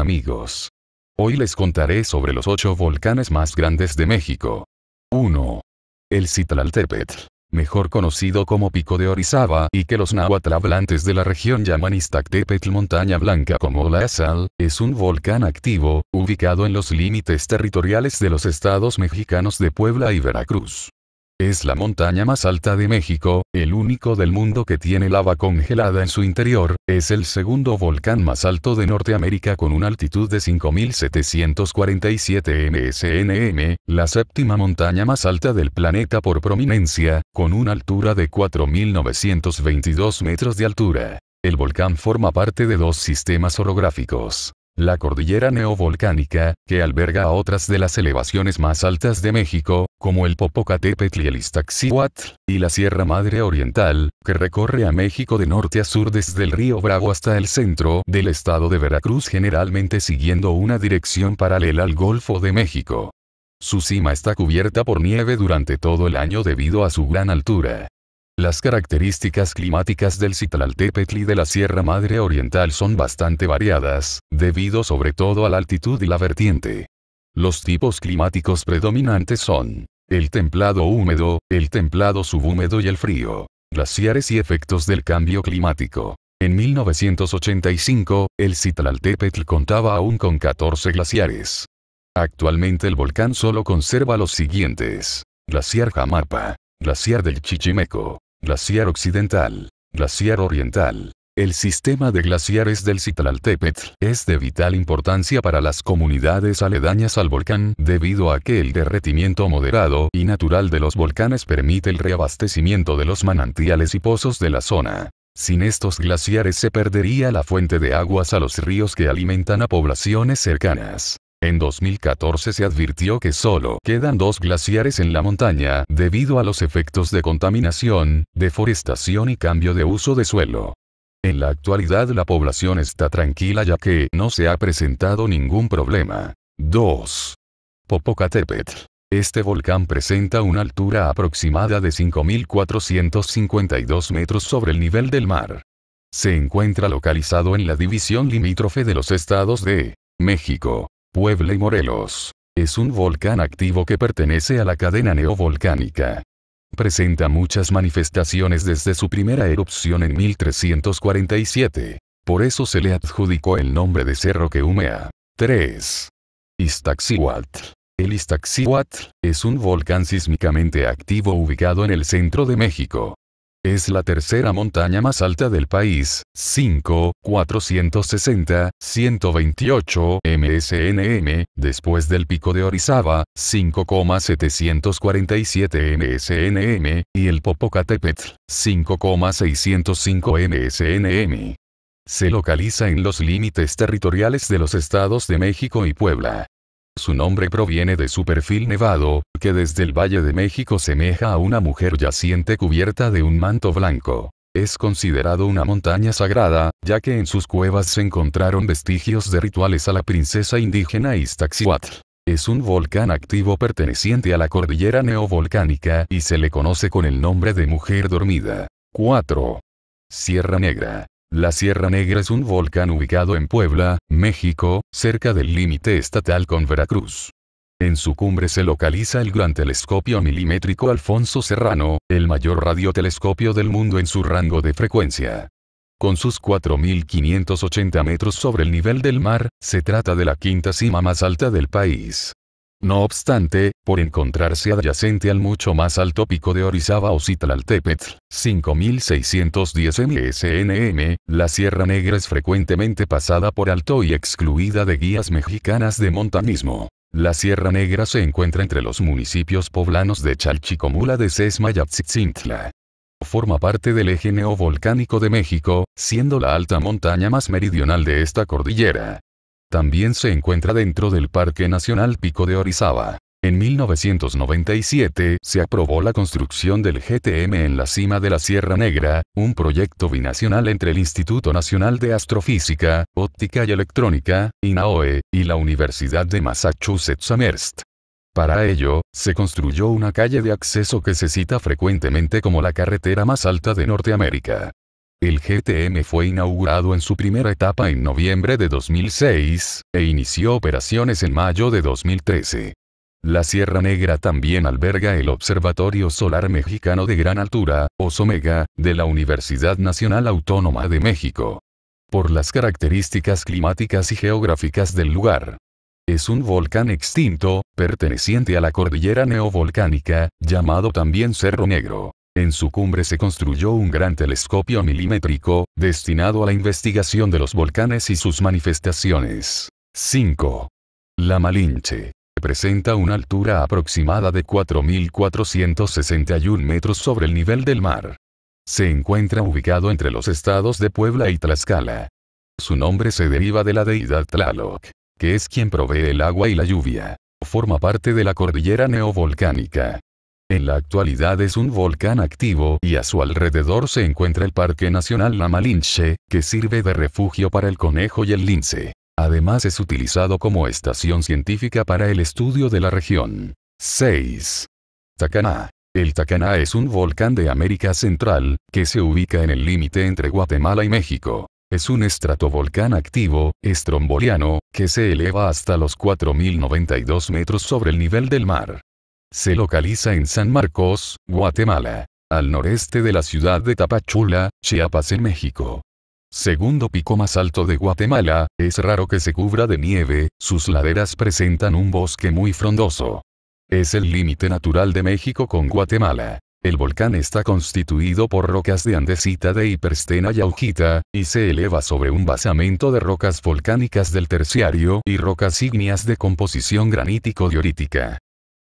amigos. Hoy les contaré sobre los ocho volcanes más grandes de México. 1. El Citlaltépetl, mejor conocido como Pico de Orizaba y que los náhuatl hablantes de la región llaman Iztactépetl Montaña Blanca como la sal, es un volcán activo, ubicado en los límites territoriales de los estados mexicanos de Puebla y Veracruz. Es la montaña más alta de México, el único del mundo que tiene lava congelada en su interior, es el segundo volcán más alto de Norteamérica con una altitud de 5.747 msnm, la séptima montaña más alta del planeta por prominencia, con una altura de 4.922 metros de altura. El volcán forma parte de dos sistemas orográficos. La cordillera neovolcánica, que alberga a otras de las elevaciones más altas de México, como el Popocatépetl y el Iztaccíhuatl, y la Sierra Madre Oriental, que recorre a México de norte a sur desde el río Bravo hasta el centro del estado de Veracruz generalmente siguiendo una dirección paralela al Golfo de México. Su cima está cubierta por nieve durante todo el año debido a su gran altura. Las características climáticas del Citlaltépetl y de la Sierra Madre Oriental son bastante variadas, debido sobre todo a la altitud y la vertiente. Los tipos climáticos predominantes son el templado húmedo, el templado subhúmedo y el frío. Glaciares y efectos del cambio climático. En 1985, el Citlaltépetl contaba aún con 14 glaciares. Actualmente el volcán solo conserva los siguientes. Glaciar Jamapa, Glaciar del Chichimeco, glaciar occidental, glaciar oriental. El sistema de glaciares del Citlaltépetl es de vital importancia para las comunidades aledañas al volcán debido a que el derretimiento moderado y natural de los volcanes permite el reabastecimiento de los manantiales y pozos de la zona. Sin estos glaciares se perdería la fuente de aguas a los ríos que alimentan a poblaciones cercanas. En 2014 se advirtió que solo quedan dos glaciares en la montaña debido a los efectos de contaminación, deforestación y cambio de uso de suelo. En la actualidad la población está tranquila ya que no se ha presentado ningún problema. 2. Popocatépetl. Este volcán presenta una altura aproximada de 5.452 metros sobre el nivel del mar. Se encuentra localizado en la división limítrofe de los estados de México, Puebla y Morelos. Es un volcán activo que pertenece a la cadena neovolcánica. Presenta muchas manifestaciones desde su primera erupción en 1347. Por eso se le adjudicó el nombre de cerro que humea. 3. Iztaccíhuatl. El Iztaccíhuatl es un volcán sísmicamente activo ubicado en el centro de México. Es la tercera montaña más alta del país, 5, 128 MSNM, después del pico de Orizaba, 5,747 MSNM, y el Popocatépetl, 5,605 MSNM. Se localiza en los límites territoriales de los estados de México y Puebla. Su nombre proviene de su perfil nevado, que desde el Valle de México semeja a una mujer yaciente cubierta de un manto blanco. Es considerado una montaña sagrada, ya que en sus cuevas se encontraron vestigios de rituales a la princesa indígena Iztaccíhuatl. Es un volcán activo perteneciente a la cordillera neovolcánica y se le conoce con el nombre de mujer dormida. 4. Sierra Negra. La Sierra Negra es un volcán ubicado en Puebla, México, cerca del límite estatal con Veracruz. En su cumbre se localiza el gran telescopio milimétrico Alfonso Serrano, el mayor radiotelescopio del mundo en su rango de frecuencia. Con sus 4.580 metros sobre el nivel del mar, se trata de la quinta cima más alta del país. No obstante, por encontrarse adyacente al mucho más alto pico de Orizaba o Citlaltépetl, 5610 MSNM, la Sierra Negra es frecuentemente pasada por alto y excluida de guías mexicanas de montañismo. La Sierra Negra se encuentra entre los municipios poblanos de Chalchicomula de Sesma y Atzitzintla. Forma parte del eje neovolcánico de México, siendo la alta montaña más meridional de esta cordillera. También se encuentra dentro del Parque Nacional Pico de Orizaba. En 1997 se aprobó la construcción del GTM en la cima de la Sierra Negra, un proyecto binacional entre el Instituto Nacional de Astrofísica, Óptica y Electrónica, INAOE, y la Universidad de Massachusetts Amherst. Para ello, se construyó una calle de acceso que se cita frecuentemente como la carretera más alta de Norteamérica. El GTM fue inaugurado en su primera etapa en noviembre de 2006, e inició operaciones en mayo de 2013. La Sierra Negra también alberga el Observatorio Solar Mexicano de Gran Altura, OSOMEGA, de la Universidad Nacional Autónoma de México. Por las características climáticas y geográficas del lugar. Es un volcán extinto, perteneciente a la cordillera neovolcánica, llamado también Cerro Negro. En su cumbre se construyó un gran telescopio milimétrico, destinado a la investigación de los volcanes y sus manifestaciones. 5. La Malinche. Presenta una altura aproximada de 4.461 metros sobre el nivel del mar. Se encuentra ubicado entre los estados de Puebla y Tlaxcala. Su nombre se deriva de la deidad Tlaloc, que es quien provee el agua y la lluvia. Forma parte de la cordillera neovolcánica. En la actualidad es un volcán activo y a su alrededor se encuentra el Parque Nacional La Malinche, que sirve de refugio para el conejo y el lince. Además es utilizado como estación científica para el estudio de la región. 6. Tacaná. El Tacaná es un volcán de América Central, que se ubica en el límite entre Guatemala y México. Es un estratovolcán activo, estromboliano, que se eleva hasta los 4.092 metros sobre el nivel del mar. Se localiza en San Marcos, Guatemala, al noreste de la ciudad de Tapachula, Chiapas en México. Segundo pico más alto de Guatemala, es raro que se cubra de nieve, sus laderas presentan un bosque muy frondoso. Es el límite natural de México con Guatemala. El volcán está constituido por rocas de andesita de hiperstena y aujita, y se eleva sobre un basamento de rocas volcánicas del terciario y rocas ígneas de composición granítico-diorítica.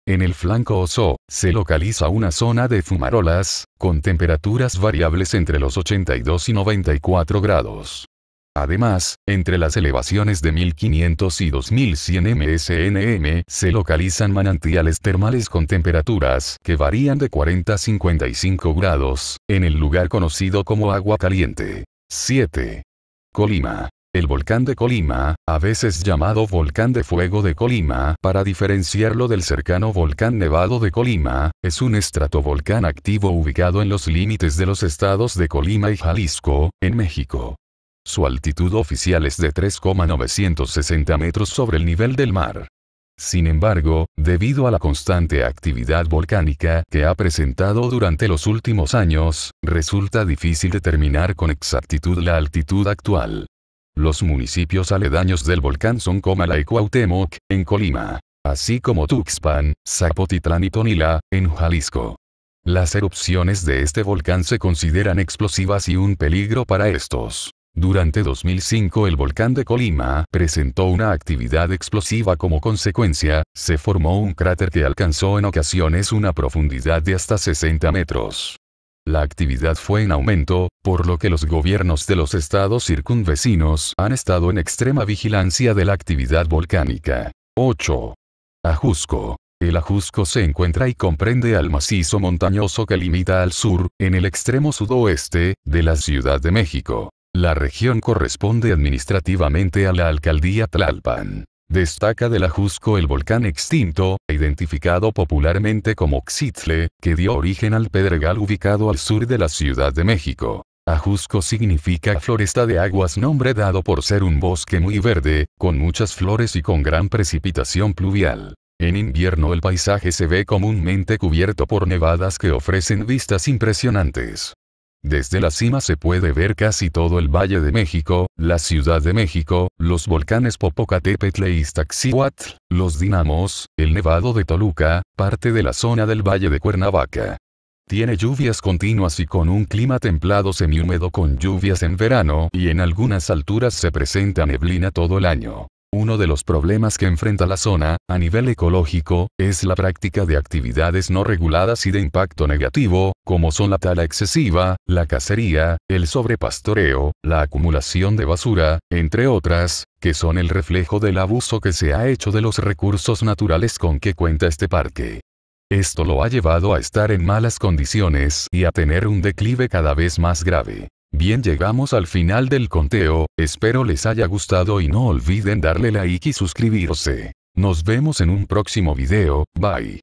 En el flanco OSO, se localiza una zona de fumarolas, con temperaturas variables entre los 82 y 94 grados. Además, entre las elevaciones de 1500 y 2100 msnm se localizan manantiales termales con temperaturas que varían de 40 a 55 grados, en el lugar conocido como agua caliente. 7. Colima. El volcán de Colima, a veces llamado volcán de fuego de Colima para diferenciarlo del cercano volcán nevado de Colima, es un estratovolcán activo ubicado en los límites de los estados de Colima y Jalisco, en México. Su altitud oficial es de 3,960 metros sobre el nivel del mar. Sin embargo, debido a la constante actividad volcánica que ha presentado durante los últimos años, resulta difícil determinar con exactitud la altitud actual. Los municipios aledaños del volcán son Comala y Cuauhtémoc, en Colima, así como Tuxpan, Zapotitlán y Tonila, en Jalisco. Las erupciones de este volcán se consideran explosivas y un peligro para estos. Durante 2005 el volcán de Colima presentó una actividad explosiva como consecuencia, se formó un cráter que alcanzó en ocasiones una profundidad de hasta 60 metros. La actividad fue en aumento, por lo que los gobiernos de los estados circunvecinos han estado en extrema vigilancia de la actividad volcánica. 8. Ajusco. El Ajusco se encuentra y comprende al macizo montañoso que limita al sur, en el extremo sudoeste, de la Ciudad de México. La región corresponde administrativamente a la alcaldía Tlalpan. Destaca de Ajusco el volcán extinto, identificado popularmente como Xitle, que dio origen al Pedregal ubicado al sur de la Ciudad de México. Ajusco significa floresta de aguas nombre dado por ser un bosque muy verde, con muchas flores y con gran precipitación pluvial. En invierno el paisaje se ve comúnmente cubierto por nevadas que ofrecen vistas impresionantes. Desde la cima se puede ver casi todo el Valle de México, la Ciudad de México, los volcanes Popocatépetl e Iztaccíhuatl, los dinamos, el Nevado de Toluca, parte de la zona del Valle de Cuernavaca. Tiene lluvias continuas y con un clima templado semihúmedo con lluvias en verano y en algunas alturas se presenta neblina todo el año. Uno de los problemas que enfrenta la zona, a nivel ecológico, es la práctica de actividades no reguladas y de impacto negativo, como son la tala excesiva, la cacería, el sobrepastoreo, la acumulación de basura, entre otras, que son el reflejo del abuso que se ha hecho de los recursos naturales con que cuenta este parque. Esto lo ha llevado a estar en malas condiciones y a tener un declive cada vez más grave. Bien llegamos al final del conteo, espero les haya gustado y no olviden darle like y suscribirse. Nos vemos en un próximo video, bye.